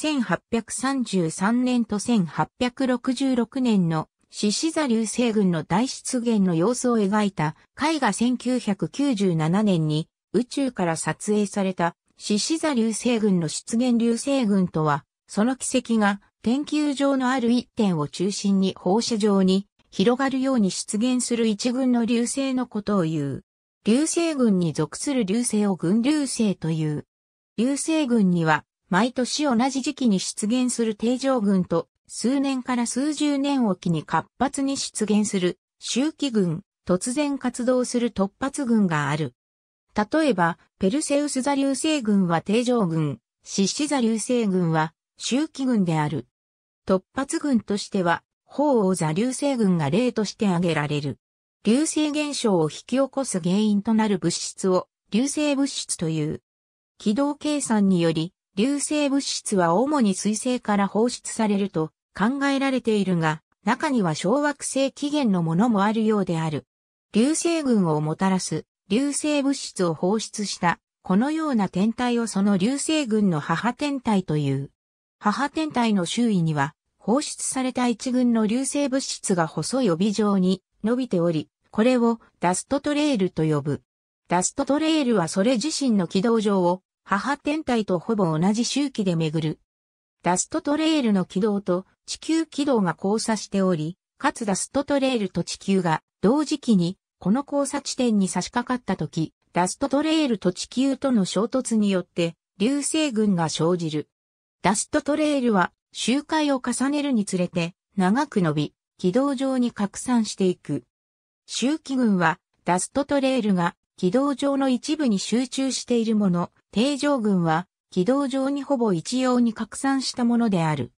1833年と1866年の獅子座流星群の大出現の様子を描いた絵画1997年に宇宙から撮影された獅子座流星群の出現流星群とは、その軌跡が天球上のある一点を中心に放射状に広がるように出現する一群の流星のことを言う。流星群に属する流星を群流星という。流星群には毎年同じ時期に出現する定常群と、数年から数十年おきに活発に出現する周期群、突然活動する突発群がある。例えば、ペルセウス座流星群は定常群、ッシ座流星群は周期群である。突発群としては、鳳凰座流星群が例として挙げられる。流星現象を引き起こす原因となる物質を流星物質という。軌道計算により、流星物質は主に水星から放出されると考えられているが、中には小惑星起源のものもあるようである。流星群をもたらす流星物質を放出したこのような天体をその流星群の母天体という。母天体の周囲には放出された一群の流星物質が細い帯状に伸びており、これをダストトレールと呼ぶ。ダストトレールはそれ自身の軌道上を母天体とほぼ同じ周期で巡る。ダストトレイルの軌道と地球軌道が交差しており、かつダストトレイルと地球が同時期にこの交差地点に差し掛かった時、ダストトレイルと地球との衝突によって流星群が生じる。ダストトレイルは周回を重ねるにつれて長く伸び、軌道上に拡散していく。周期群はダストトレイルが軌道上の一部に集中しているもの、定常群は、軌道上にほぼ一様に拡散したものである。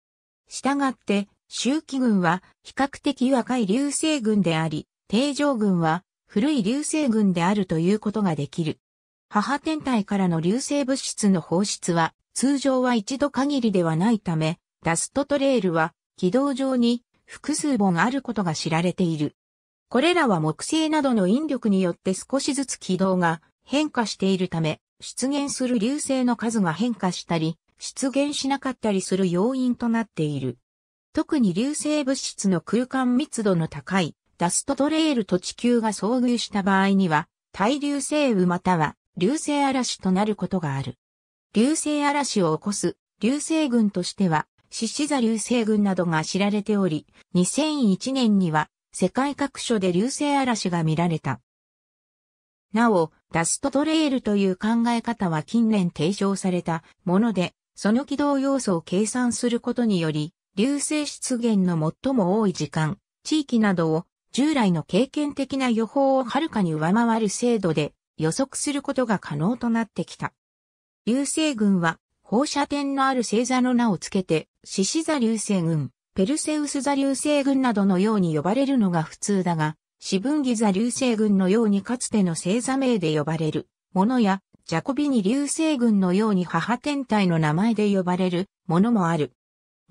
したがって、周期群は比較的若い流星群であり、定常群は古い流星群であるということができる。母天体からの流星物質の放出は、通常は一度限りではないため、ダストトレールは軌道上に複数本あることが知られている。これらは木星などの引力によって少しずつ軌道が変化しているため、出現する流星の数が変化したり、出現しなかったりする要因となっている。特に流星物質の空間密度の高いダストトレイルと地球が遭遇した場合には、大流星雨または流星嵐となることがある。流星嵐を起こす流星群としては、獅子座流星群などが知られており、2001年には世界各所で流星嵐が見られた。なお、ダストトレイルという考え方は近年提唱されたもので、その軌道要素を計算することにより、流星出現の最も多い時間、地域などを従来の経験的な予報をはるかに上回る精度で予測することが可能となってきた。流星群は放射点のある星座の名をつけて、獅子座流星群、ペルセウス座流星群などのように呼ばれるのが普通だが、四分ギ座流星群のようにかつての星座名で呼ばれるものや、ジャコビニ流星群のように母天体の名前で呼ばれるものもある。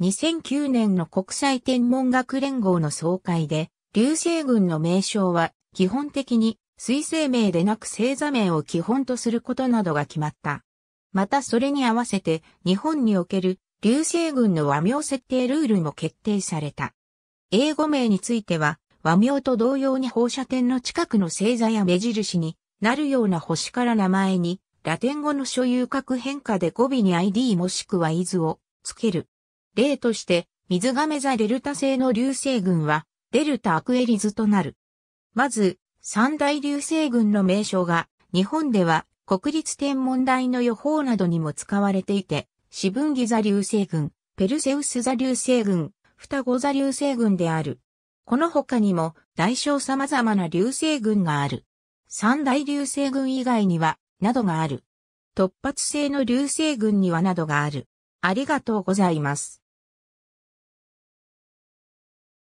2009年の国際天文学連合の総会で、流星群の名称は基本的に水星名でなく星座名を基本とすることなどが決まった。またそれに合わせて日本における流星群の和名設定ルールも決定された。英語名については、和名と同様に放射点の近くの星座や目印になるような星から名前に、ラテン語の所有格変化で語尾に ID もしくは is をつける。例として、水亀座デルタ星の流星群は、デルタアクエリズとなる。まず、三大流星群の名称が、日本では国立天文台の予報などにも使われていて、四分岐座流星群、ペルセウス座流星群、双子座流星群である。この他にも大小様々な流星群がある。三大流星群以外には、などがある。突発性の流星群にはなどがある。ありがとうございます。